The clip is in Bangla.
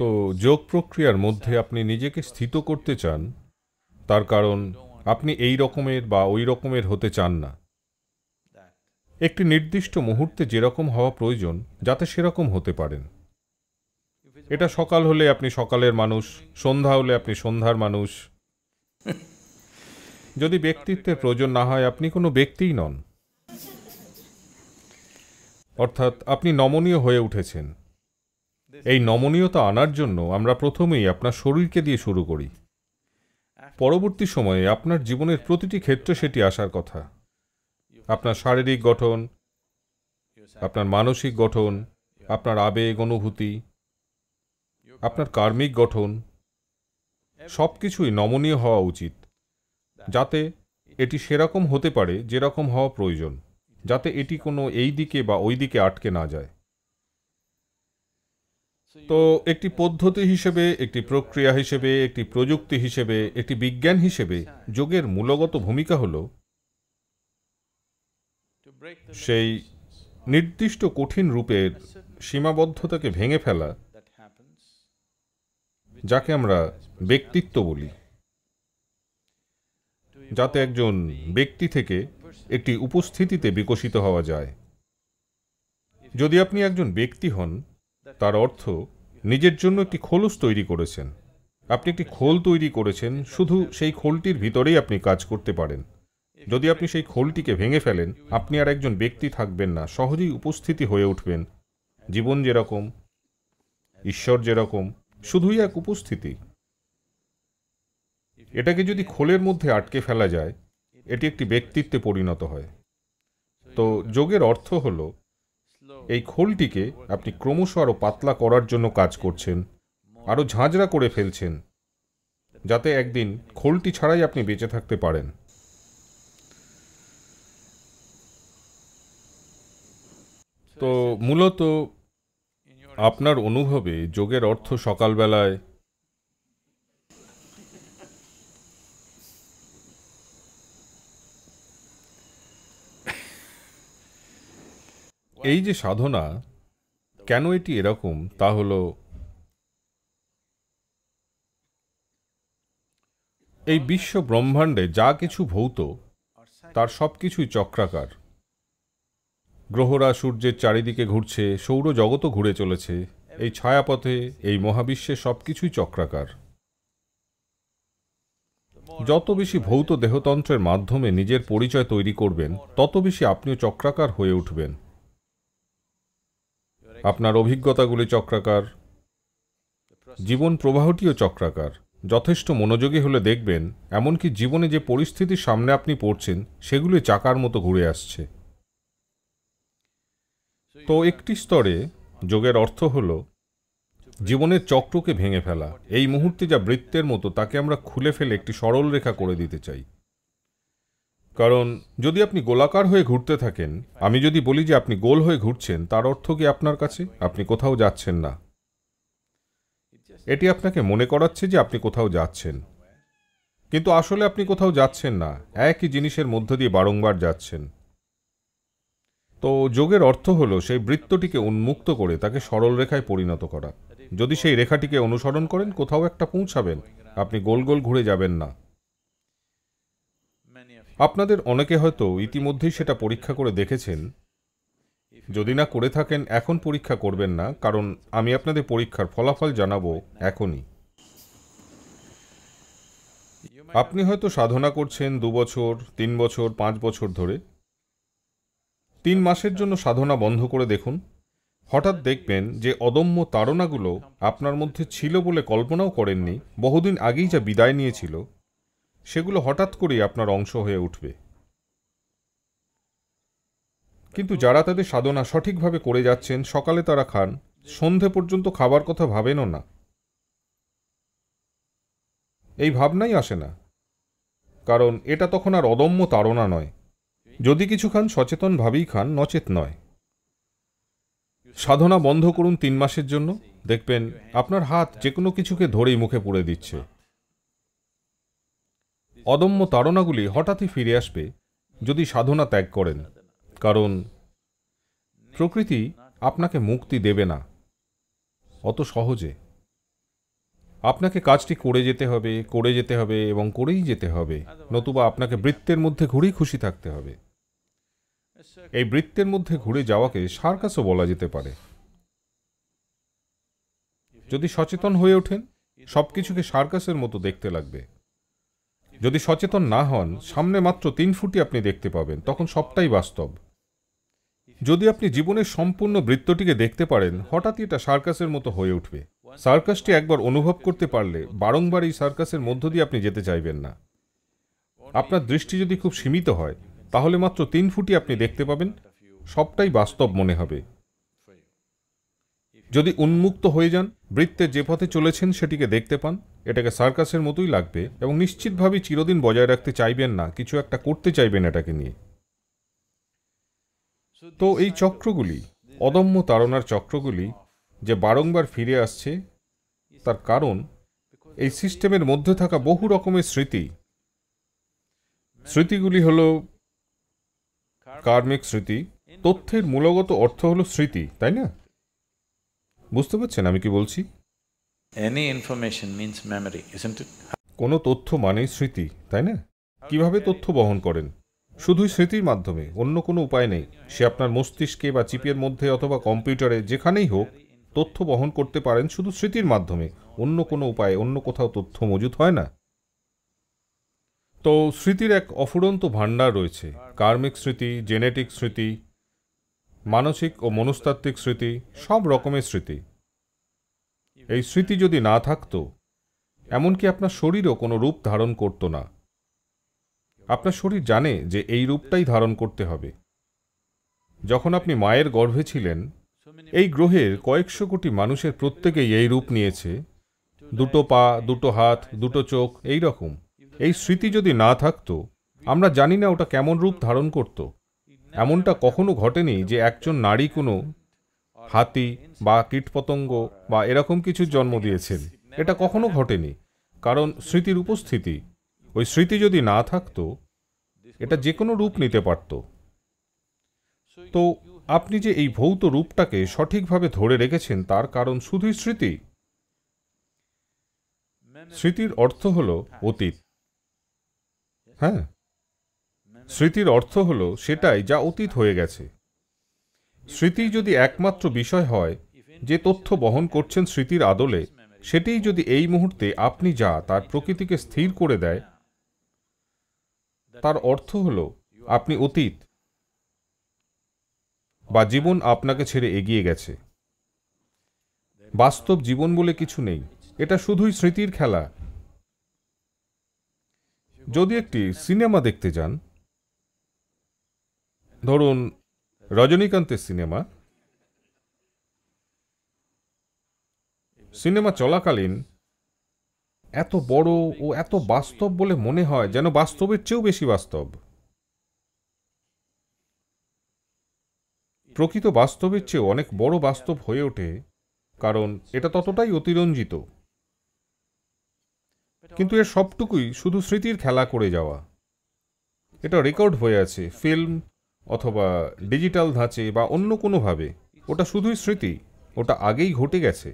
তো যোগ প্রক্রিয়ার মধ্যে আপনি নিজেকে স্থিত করতে চান তার কারণ আপনি এই রকমের বা ওই রকমের হতে চান না একটি নির্দিষ্ট মুহূর্তে যেরকম হওয়া প্রয়োজন যাতে সেরকম হতে পারেন এটা সকাল হলে আপনি সকালের মানুষ সন্ধ্যা হলে আপনি সন্ধ্যার মানুষ যদি ব্যক্তিত্বের প্রয়োজন না হয় আপনি কোনো ব্যক্তিই নন অর্থাৎ আপনি নমনীয় হয়ে উঠেছেন এই নমনীয়তা আনার জন্য আমরা প্রথমেই আপনার শরীরকে দিয়ে শুরু করি পরবর্তী সময়ে আপনার জীবনের প্রতিটি ক্ষেত্রে সেটি আসার কথা আপনার শারীরিক গঠন আপনার মানসিক গঠন আপনার আবেগ অনুভূতি আপনার কার্মিক গঠন সব কিছুই নমনীয় হওয়া উচিত যাতে এটি সেরকম হতে পারে যেরকম হওয়া প্রয়োজন যাতে এটি কোনো এই দিকে বা ওই দিকে আটকে না যায় তো একটি পদ্ধতি হিসেবে একটি প্রক্রিয়া হিসেবে একটি প্রযুক্তি হিসেবে একটি বিজ্ঞান হিসেবে যোগের মূলগত ভূমিকা হল সেই নির্দিষ্ট কঠিন রূপের সীমাবদ্ধতাকে ভেঙে ফেলা যাকে আমরা ব্যক্তিত্ব বলি যাতে একজন ব্যক্তি থেকে একটি উপস্থিতিতে বিকশিত হওয়া যায় যদি আপনি একজন ব্যক্তি হন তার অর্থ নিজের জন্য একটি খোলস তৈরি করেছেন আপনি একটি খোল তৈরি করেছেন শুধু সেই খোলটির ভিতরেই আপনি কাজ করতে পারেন যদি আপনি সেই খোলটিকে ভেঙে ফেলেন আপনি আর একজন ব্যক্তি থাকবেন না সহজেই উপস্থিতি হয়ে উঠবেন জীবন যেরকম ঈশ্বর যেরকম শুধুই এক উপস্থিতি এটাকে যদি খোলের মধ্যে আটকে ফেলা যায় এটি একটি ব্যক্তিত্বে পরিণত হয় তো যোগের অর্থ হলো এই খোলটিকে আপনি ক্রমশ আরও পাতলা করার জন্য কাজ করছেন আরও ঝাঁঝরা করে ফেলছেন যাতে একদিন খোলটি ছাড়াই আপনি বেঁচে থাকতে পারেন তো মূলত আপনার অনুভবে যোগের অর্থ সকালবেলায় এই যে সাধনা কেন এটি এরকম তা হল এই বিশ্ব ব্রহ্মাণ্ডে যা কিছু ভৌত তার সব কিছুই চক্রাকার গ্রহরা সূর্যের চারিদিকে ঘুরছে সৌরজগতও ঘুরে চলেছে এই ছায়াপথে এই মহাবিশ্বে সব কিছুই চক্রাকার যত বেশি ভৌত দেহতন্ত্রের মাধ্যমে নিজের পরিচয় তৈরি করবেন তত বেশি আপনিও চক্রাকার হয়ে উঠবেন আপনার অভিজ্ঞতাগুলি চক্রাকার জীবন প্রবাহটিও চক্রাকার যথেষ্ট মনোযোগী হলে দেখবেন এমনকি জীবনে যে পরিস্থিতি সামনে আপনি পড়ছেন সেগুলি চাকার মতো ঘুরে আসছে তো একটি স্তরে যোগের অর্থ হল জীবনের চক্রকে ভেঙে ফেলা এই মুহূর্তে যা বৃত্তের মতো তাকে আমরা খুলে ফেলে একটি সরল রেখা করে দিতে চাই কারণ যদি আপনি গোলাকার হয়ে ঘুরতে থাকেন আমি যদি বলি যে আপনি গোল হয়ে ঘুরছেন তার অর্থ কি আপনার কাছে আপনি কোথাও যাচ্ছেন না এটি আপনাকে মনে করাচ্ছে যে আপনি কোথাও যাচ্ছেন কিন্তু আসলে আপনি কোথাও যাচ্ছেন না একই জিনিসের মধ্য দিয়ে বারংবার যাচ্ছেন তো যোগের অর্থ হলো সেই বৃত্তটিকে উন্মুক্ত করে তাকে সরল রেখায় পরিণত করা যদি সেই রেখাটিকে অনুসরণ করেন কোথাও একটা পৌঁছাবেন আপনি গোল গোল ঘুরে যাবেন না আপনাদের অনেকে হয়তো ইতিমধ্যেই সেটা পরীক্ষা করে দেখেছেন যদি না করে থাকেন এখন পরীক্ষা করবেন না কারণ আমি আপনাদের পরীক্ষার ফলাফল জানাবো এখনই আপনি হয়তো সাধনা করছেন দু বছর তিন বছর পাঁচ বছর ধরে তিন মাসের জন্য সাধনা বন্ধ করে দেখুন হঠাৎ দেখবেন যে অদম্য তাড়নাগুলো আপনার মধ্যে ছিল বলে কল্পনাও করেননি বহুদিন আগেই যা বিদায় নিয়েছিল সেগুলো হঠাৎ করেই আপনার অংশ হয়ে উঠবে কিন্তু যারা তাদের সাধনা সঠিকভাবে করে যাচ্ছেন সকালে তারা খান সন্ধে পর্যন্ত খাবার কথা ভাবেনও না এই ভাবনাই আসে না কারণ এটা তখন আর অদম্য তাড়না নয় যদি কিছু খান সচেতনভাবেই খান নচেত নয় সাধনা বন্ধ করুন তিন মাসের জন্য দেখবেন আপনার হাত যে কোনো কিছুকে ধরেই মুখে পুড়ে দিচ্ছে অদম্য তাড়নাগুলি হঠাৎই ফিরে আসবে যদি সাধনা ত্যাগ করেন কারণ প্রকৃতি আপনাকে মুক্তি দেবে না অত সহজে আপনাকে কাজটি করে যেতে হবে করে যেতে হবে এবং করেই যেতে হবে নতুবা আপনাকে বৃত্তের মধ্যে ঘুরেই খুশি থাকতে হবে এই বৃত্তের মধ্যে ঘুরে যাওয়াকে সার্কাসও বলা যেতে পারে যদি সচেতন হয়ে ওঠেন সবকিছুকে সার্কাসের মতো দেখতে লাগবে যদি সচেতন না হন সামনে মাত্র তিন ফুটি আপনি দেখতে পাবেন তখন সবটাই বাস্তব যদি আপনি জীবনের সম্পূর্ণ বৃত্তটিকে দেখতে পারেন হঠাৎই এটা সার্কাসের মতো হয়ে উঠবে সার্কাসটি একবার অনুভব করতে পারলে বারংবার এই সার্কাসের মধ্য দিয়ে আপনি যেতে চাইবেন না আপনার দৃষ্টি যদি খুব সীমিত হয় তাহলে মাত্র তিন ফুটি আপনি দেখতে পাবেন সবটাই বাস্তব মনে হবে যদি উন্মুক্ত হয়ে যান বৃত্তে যে পথে চলেছেন সেটিকে দেখতে পান এটাকে সার্কাসের মতোই লাগবে এবং নিশ্চিতভাবে চিরদিন বজায় রাখতে চাইবেন না কিছু একটা করতে চাইবেন এটাকে নিয়ে তো এই চক্রগুলি অদম্য তাড়নার চক্রগুলি যে বারংবার ফিরে আসছে তার কারণ এই সিস্টেমের মধ্যে থাকা বহু রকমের স্মৃতি স্মৃতিগুলি হল কার্মিক স্মৃতি তথ্যের মূলগত অর্থ হলো স্মৃতি তাই না বুঝতে পারছেন আমি কি বলছি এনি ইনফরমেশন মিন্স মেমরি কোনো তথ্য মানেই স্মৃতি তাই না কিভাবে তথ্য বহন করেন শুধুই স্মৃতির মাধ্যমে অন্য কোনো উপায় নেই সে আপনার মস্তিষ্কে বা চিপের মধ্যে অথবা কম্পিউটারে যেখানেই হোক তথ্য বহন করতে পারেন শুধু স্মৃতির মাধ্যমে অন্য কোনো উপায়ে অন্য কোথাও তথ্য মজুদ হয় না তো স্মৃতির এক অফুরন্ত ভাণ্ডার রয়েছে কার্মিক স্মৃতি জেনেটিক স্মৃতি মানসিক ও মনস্তাত্ত্বিক স্মৃতি সব রকমের স্মৃতি এই স্মৃতি যদি না থাকত এমনকি আপনার শরীরও কোনো রূপ ধারণ করত না আপনার শরীর জানে যে এই রূপটাই ধারণ করতে হবে যখন আপনি মায়ের গর্ভে ছিলেন এই গ্রহের কয়েকশো কোটি মানুষের প্রত্যেকেই এই রূপ নিয়েছে দুটো পা দুটো হাত দুটো চোখ এই রকম এই স্মৃতি যদি না থাকতো আমরা জানি না ওটা কেমন রূপ ধারণ করতো এমনটা কখনো ঘটেনি যে একজন নারী কোনো হাতি বা কীটপতঙ্গ বা এরকম কিছু জন্ম দিয়েছেন এটা কখনো ঘটেনি কারণ স্মৃতির উপস্থিতি ওই স্মৃতি যদি না থাকতো এটা যে কোনো রূপ নিতে পারত তো আপনি যে এই ভৌত রূপটাকে সঠিকভাবে ধরে রেখেছেন তার কারণ শুধুই স্মৃতি স্মৃতির অর্থ হল অতীত হ্যাঁ স্মৃতির অর্থ হল সেটাই যা অতীত হয়ে গেছে স্মৃতি যদি একমাত্র বিষয় হয় যে তথ্য বহন করছেন স্মৃতির আদলে সেটিই যদি এই মুহূর্তে আপনি যা তার প্রকৃতিকে স্থির করে দেয় তার অর্থ হল আপনি অতীত বা জীবন আপনাকে ছেড়ে এগিয়ে গেছে বাস্তব জীবন বলে কিছু নেই এটা শুধুই স্মৃতির খেলা যদি একটি সিনেমা দেখতে যান ধরুন রজনীকান্তের সিনেমা সিনেমা চলাকালীন এত বড় ও এত বাস্তব বলে মনে হয় যেন বাস্তবের চেয়েও বেশি বাস্তব প্রকৃত বাস্তবের চেয়ে অনেক বড় বাস্তব হয়ে ওঠে কারণ এটা ততটাই অতিরঞ্জিত কিন্তু এর সবটুকুই শুধু স্মৃতির খেলা করে যাওয়া এটা রেকর্ড হয়ে আছে ফিল্ম অথবা ডিজিটাল ধাঁচে বা অন্য কোনোভাবে ওটা শুধুই স্মৃতি ওটা আগেই ঘটে গেছে